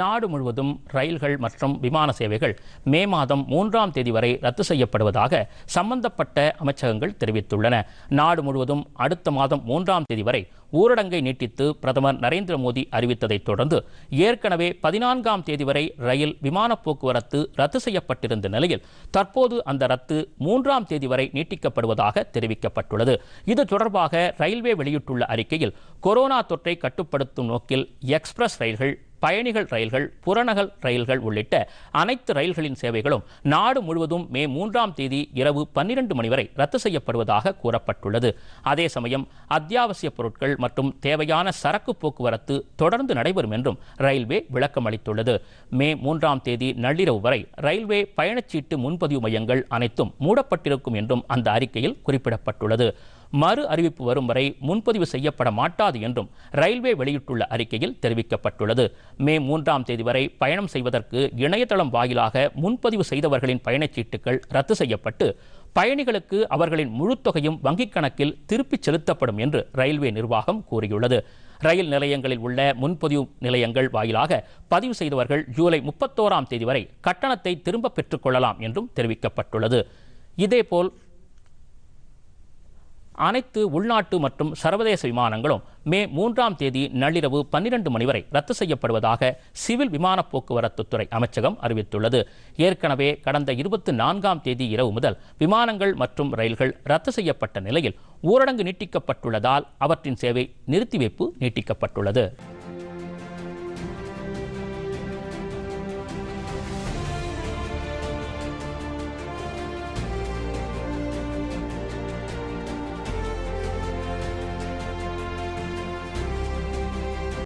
நாடு முழுவதும் ரயில்கள் மற்றும் விமான சேவைகள் மே மாதம் மூன்றாம் தேதி வரை ரத்து செய்யப்படுவதாக சம்பந்தப்பட்ட அமைச்சகங்கள் தெரிவித்துள்ளன நாடு முழுவதும் அடுத்த மாதம் மூன்றாம் தேதி வரை ஊரடங்கை நீட்டித்து பிரதமர் நரேந்திர மோடி அறிவித்ததைத் தொடர்ந்து ஏற்கனவே பதினான்காம் தேதி வரை ரயில் விமான போக்குவரத்து ரத்து செய்யப்பட்டிருந்த நிலையில் தற்போது அந்த ரத்து மூன்றாம் தேதி வரை நீட்டிக்கப்படுவதாக தெரிவிக்கப்பட்டுள்ளது இது தொடர்பாக ரயில்வே வெளியிட்டுள்ள அறிக்கையில் கொரோனா தொற்றை கட்டுப்படுத்தும் நோக்கில் எக்ஸ்பிரஸ் ரயில்கள் பயணிகள் ரயில்கள் புறநகல் ரயில்கள் உள்ளிட்ட அனைத்து ரயில்களின் சேவைகளும் நாடு முழுவதும் மே மூன்றாம் தேதி இரவு பன்னிரண்டு மணி வரை ரத்து செய்யப்படுவதாக கூறப்பட்டுள்ளது அதே சமயம் அத்தியாவசிய பொருட்கள் மற்றும் தேவையான சரக்கு போக்குவரத்து தொடர்ந்து நடைபெறும் என்றும் ரயில்வே விளக்கம் அளித்துள்ளது மே மூன்றாம் தேதி நள்ளிரவு வரை ரயில்வே பயணச்சீட்டு முன்பதிவு மையங்கள் அனைத்தும் மூடப்பட்டிருக்கும் என்றும் அந்த அறிக்கையில் குறிப்பிடப்பட்டுள்ளது மறு அறிவிப்பு வரும் வரை முன்பதிவு செய்யப்பட மாட்டாது என்றும் ரயில்வே வெளியிட்டுள்ள அறிக்கையில் தெரிவிக்கப்பட்டுள்ளது மே மூன்றாம் தேதி வரை பயணம் செய்வதற்கு இணையதளம் வாயிலாக முன்பதிவு செய்தவர்களின் பயணச்சீட்டுகள் ரத்து செய்யப்பட்டு பயணிகளுக்கு அவர்களின் முழுத்தொகையும் வங்கிக் கணக்கில் திருப்பிச் செலுத்தப்படும் என்று ரயில்வே நிர்வாகம் கூறியுள்ளது ரயில் நிலையங்களில் உள்ள முன்பதிவு நிலையங்கள் வாயிலாக பதிவு செய்தவர்கள் ஜூலை முப்பத்தோராம் தேதி வரை கட்டணத்தை திரும்ப பெற்றுக்கொள்ளலாம் என்றும் தெரிவிக்கப்பட்டுள்ளது இதேபோல் அனைத்து உள்நாட்டு மற்றும் சர்வதேச விமானங்களும் மே மூன்றாம் தேதி நள்ளிரவு பன்னிரண்டு மணி வரை ரத்து செய்யப்படுவதாக சிவில் விமான போக்குவரத்து துறை அமைச்சகம் அறிவித்துள்ளது ஏற்கனவே கடந்த இருபத்தி நான்காம் தேதி இரவு முதல் விமானங்கள் மற்றும் ரயில்கள் ரத்து செய்யப்பட்ட நிலையில் ஊரடங்கு நீட்டிக்கப்பட்டுள்ளதால் அவற்றின் சேவை நிறுத்தி வைப்பு நீட்டிக்கப்பட்டுள்ளது